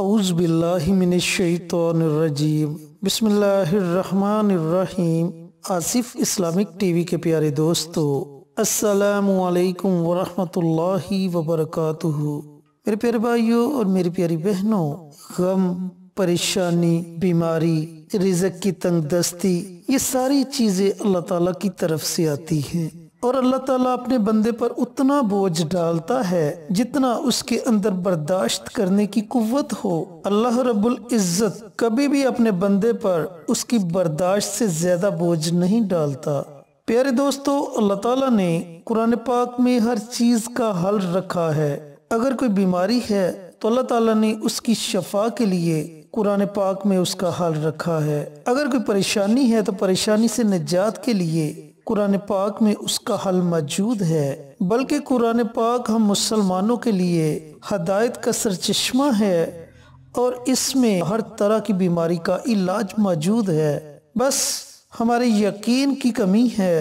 اعوذ باللہ من الشیطان الرجیم بسم اللہ الرحمن الرحیم آصف اسلامک ٹی وی کے پیارے دوستو السلام علیکم ورحمۃ اللہ وبرکاتہ میرے پیارے بھائیوں اور میری پیاری بہنوں غم پریشانی بیماری رزق کی تنگ دستی یہ ساری چیزیں اللہ تعالیٰ کی طرف سے آتی ہیں اور اللہ تعالیٰ اپنے بندے پر اتنا بوجھ ڈالتا ہے جتنا اس کے اندر برداشت کرنے کی قوت ہو اللہ رب العزت کبھی بھی اپنے بندے پر اس کی برداشت سے زیادہ بوجھ نہیں ڈالتا پیارے دوستو اللہ تعالیٰ نے قرآن پاک میں ہر چیز کا حل رکھا ہے اگر کوئی بیماری ہے تو اللہ تعالیٰ نے اس کی شفا کے لیے قرآن پاک میں اس کا حل رکھا ہے اگر کوئی پریشانی ہے تو پریشانی سے نجات کے لیے قرآن پاک میں اس کا حل موجود ہے بلکہ قرآن پاک ہم مسلمانوں کے لیے ہدایت کا سرچشمہ ہے اور اس میں ہر طرح کی بیماری کا علاج موجود ہے بس ہمارے یقین کی کمی ہے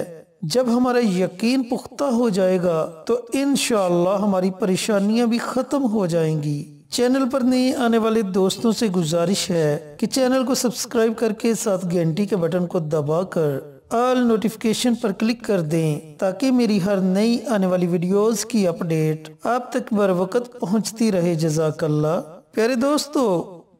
جب ہمارا یقین پختہ ہو جائے گا تو انشاءاللہ ہماری پریشانیاں بھی ختم ہو جائیں گی چینل پر نئے آنے والے دوستوں سے گزارش ہے کہ چینل کو سبسکرائب کر کے ساتھ گینٹی کے بٹن کو دبا کر آل نوٹیفکیشن پر کلک کر دیں تاکہ میری ہر نئی آنے والی ویڈیوز کی اپ ڈیٹ آپ تک بر وقت پہنچتی رہے جزاک اللہ پیارے دوستو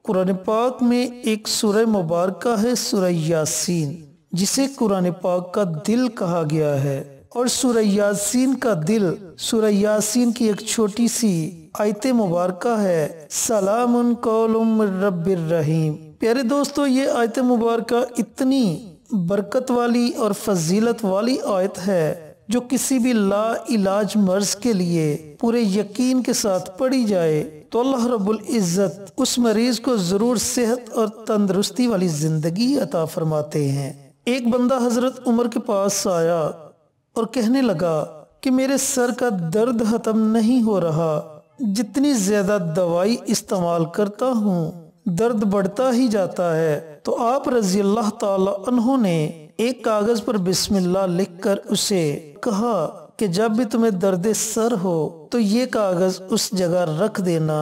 قرآن پاک میں ایک سورہ مبارکہ ہے سورہ یاسین جسے قرآن پاک کا دل کہا گیا ہے اور سورہ یاسین کا دل سورہ یاسین کی ایک چھوٹی سی آیت مبارکہ ہے سلام قول رب الرحیم پیارے دوستو یہ آیت مبارکہ اتنی برکت والی اور فضیلت والی آیت ہے جو کسی بھی لا علاج مرض کے لیے پورے یقین کے ساتھ پڑی جائے تو اللہ رب العزت اس مریض کو ضرور صحت اور تندرستی والی زندگی عطا فرماتے ہیں ایک بندہ حضرت عمر کے پاس آیا اور کہنے لگا کہ میرے سر کا درد ختم نہیں ہو رہا جتنی زیادہ دوائی استعمال کرتا ہوں درد بڑھتا ہی جاتا ہے تو آپ رضی اللہ تعالی عنہ نے ایک کاغذ پر بسم اللہ لکھ کر اسے کہا کہ جب بھی تمہیں درد سر ہو تو یہ کاغذ اس جگہ رکھ دینا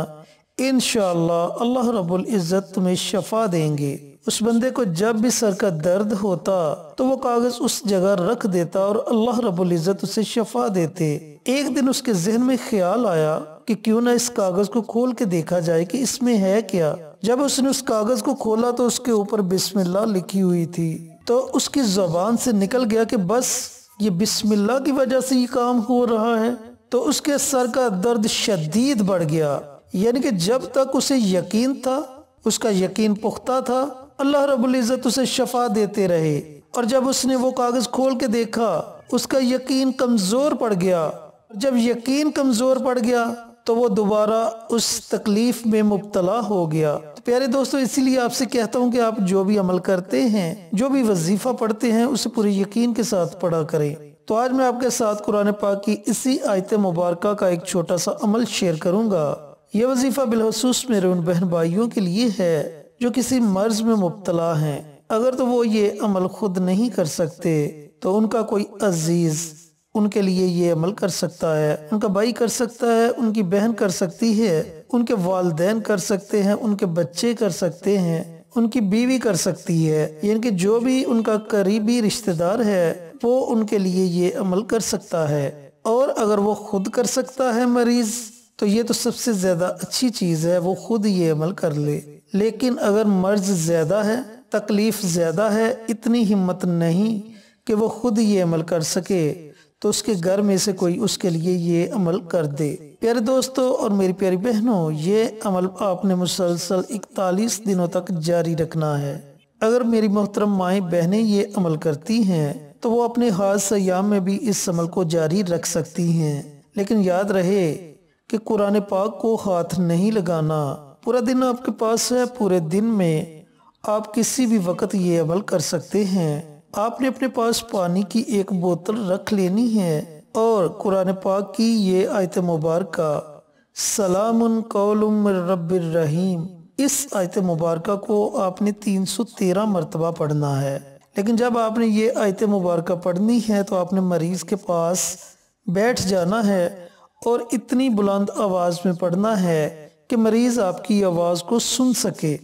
انشاءاللہ اللہ رب العزت تمہیں شفا دیں گے اس بندے کو جب بھی سر کا درد ہوتا تو وہ کاغذ اس جگہ رکھ دیتا اور اللہ رب العزت اسے شفا دیتے ایک دن اس کے ذہن میں خیال آیا کہ کیوں نہ اس کاغذ کو کھول کے دیکھا جائے کہ اس میں ہے کیا جب اس نے اس کاغذ کو کھولا تو اس کے اوپر بسم اللہ لکھی ہوئی تھی تو اس کی زبان سے نکل گیا کہ بس یہ بسم اللہ کی وجہ سے یہ کام ہو رہا ہے تو اس کے سر کا درد شدید بڑھ گیا یعنی کہ جب تک اسے یقین تھا اس کا یقین پختہ تھا اللہ رب العزت اسے شفا دیتے رہے اور جب اس نے وہ کاغذ کھول کے دیکھا اس کا یقین کمزور پڑ گیا جب یقین کمزور پڑ گیا تو وہ دوبارہ اس تکلیف میں مبتلا ہو گیا پیارے دوستو اسی لیے آپ سے کہتا ہوں کہ آپ جو بھی عمل کرتے ہیں جو بھی وظیفہ پڑھتے ہیں اسے پوری یقین کے ساتھ پڑھا کریں تو آج میں آپ کے ساتھ قرآن پاک کی اسی آیت مبارکہ کا ایک چھوٹا سا عمل شیئر کروں گا یہ وظیفہ بالخصوص میرے ان بہن بھائیوں کے لیے ہے جو کسی مرض میں مبتلا ہیں اگر تو وہ یہ عمل خود نہیں کر سکتے تو ان کا کوئی عزیز ان کے لیے یہ عمل کر سکتا ہے ان کا بھائی کر سکتا ہے ان کی بہن کر سکتی ہے ان کے والدین کر سکتے ہیں ان کے بچے کر سکتے ہیں ان کی بیوی کر سکتی ہے یعنی کہ جو بھی ان کا قریبی رشتہ دار ہے وہ ان کے لیے یہ عمل کر سکتا ہے اور اگر وہ خود کر سکتا ہے مریض تو یہ تو سب سے زیادہ اچھی چیز ہے وہ خود یہ عمل کر لے لیکن اگر مرض زیادہ ہے تکلیف زیادہ ہے اتنی ہمت نہیں کہ وہ خود یہ عمل کر سکے تو اس کے گھر میں سے کوئی اس کے لیے یہ عمل کر دے پیارے دوستو اور میری پیاری بہنوں یہ عمل آپ نے مسلسل اکتالیس دنوں تک جاری رکھنا ہے اگر میری محترم مائیں بہنیں یہ عمل کرتی ہیں تو وہ اپنے خاص سیام میں بھی اس عمل کو جاری رکھ سکتی ہیں لیکن یاد رہے کہ قرآن پاک کو ہاتھ نہیں لگانا پورا دن آپ کے پاس ہے پورے دن میں آپ کسی بھی وقت یہ عمل کر سکتے ہیں آپ نے اپنے پاس پانی کی ایک بوتل رکھ لینی ہے اور قرآن پاک کی یہ آیت مبارکہ سلام قول رب الرحیم اس آیت مبارکہ کو آپ نے تین سو تیرہ مرتبہ پڑھنا ہے لیکن جب آپ نے یہ آیت مبارکہ پڑھنی ہے تو آپ نے مریض کے پاس بیٹھ جانا ہے اور اتنی بلند آواز میں پڑھنا ہے کہ مریض آپ کی آواز کو سن سکے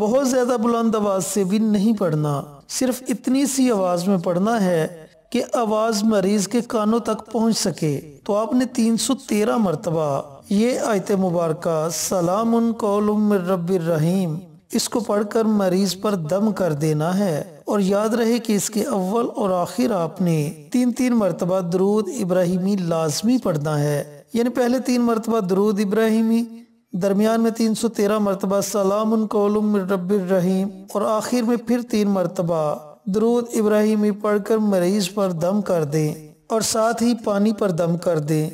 بہت زیادہ بلند آواز سے بھی نہیں پڑھنا صرف اتنی سی آواز میں پڑھنا ہے کہ آواز مریض کے کانوں تک پہنچ سکے تو آپ نے تین سو تیرہ مرتبہ یہ آیت مبارکہ سلام ان من رب الرحیم اس کو پڑھ کر مریض پر دم کر دینا ہے اور یاد رہے کہ اس کے اول اور آخر آپ نے تین تین مرتبہ درود ابراہیمی لازمی پڑھنا ہے یعنی پہلے تین مرتبہ درود ابراہیمی درمیان میں تین سو تیرہ مرتبہ سلام ال کو الرحیم اور آخر میں پھر تین مرتبہ درود ابراہیمی پڑھ کر مریض پر دم کر دیں اور ساتھ ہی پانی پر دم کر دیں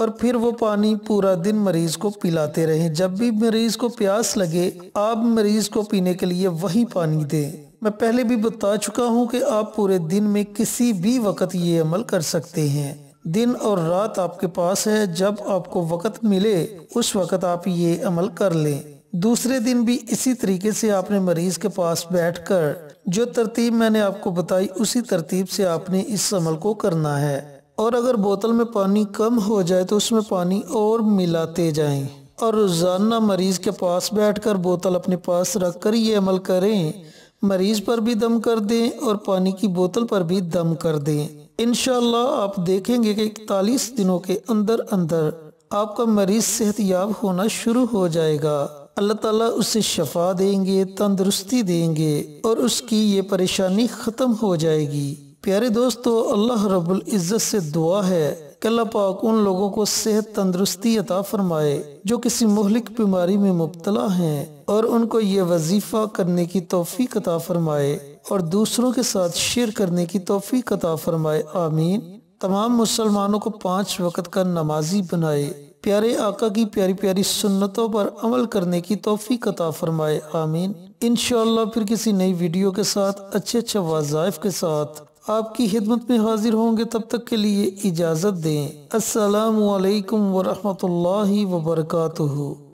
اور پھر وہ پانی پورا دن مریض کو پلاتے رہیں جب بھی مریض کو پیاس لگے آپ مریض کو پینے کے لیے وہی پانی دیں میں پہلے بھی بتا چکا ہوں کہ آپ پورے دن میں کسی بھی وقت یہ عمل کر سکتے ہیں دن اور رات آپ کے پاس ہے جب آپ کو وقت ملے اس وقت آپ یہ عمل کر لیں دوسرے دن بھی اسی طریقے سے آپ نے مریض کے پاس بیٹھ کر جو ترتیب میں نے آپ کو بتائی اسی ترتیب سے آپ نے اس عمل کو کرنا ہے اور اگر بوتل میں پانی کم ہو جائے تو اس میں پانی اور ملاتے جائیں اور روزانہ مریض کے پاس بیٹھ کر بوتل اپنے پاس رکھ کر یہ عمل کریں مریض پر بھی دم کر دیں اور پانی کی بوتل پر بھی دم کر دیں انشاءاللہ آپ دیکھیں گے کہ اکتالیس دنوں کے اندر اندر آپ کا مریض صحت یاب ہونا شروع ہو جائے گا اللہ تعالیٰ اسے شفا دیں گے تندرستی دیں گے اور اس کی یہ پریشانی ختم ہو جائے گی پیارے دوستو اللہ رب العزت سے دعا ہے کہ اللہ پاک ان لوگوں کو صحت تندرستی عطا فرمائے جو کسی مہلک بیماری میں مبتلا ہیں اور ان کو یہ وظیفہ کرنے کی توفیق عطا فرمائے اور دوسروں کے ساتھ شیر کرنے کی توفیق عطا فرمائے آمین تمام مسلمانوں کو پانچ وقت کا نمازی بنائے پیارے آقا کی پیاری پیاری سنتوں پر عمل کرنے کی توفیق عطا فرمائے آمین انشاءاللہ پھر کسی نئی ویڈیو کے ساتھ اچھے اچھے وظائف کے ساتھ آپ کی خدمت میں حاضر ہوں گے تب تک کے لیے اجازت دیں السلام علیکم ورحمۃ اللہ وبرکاتہ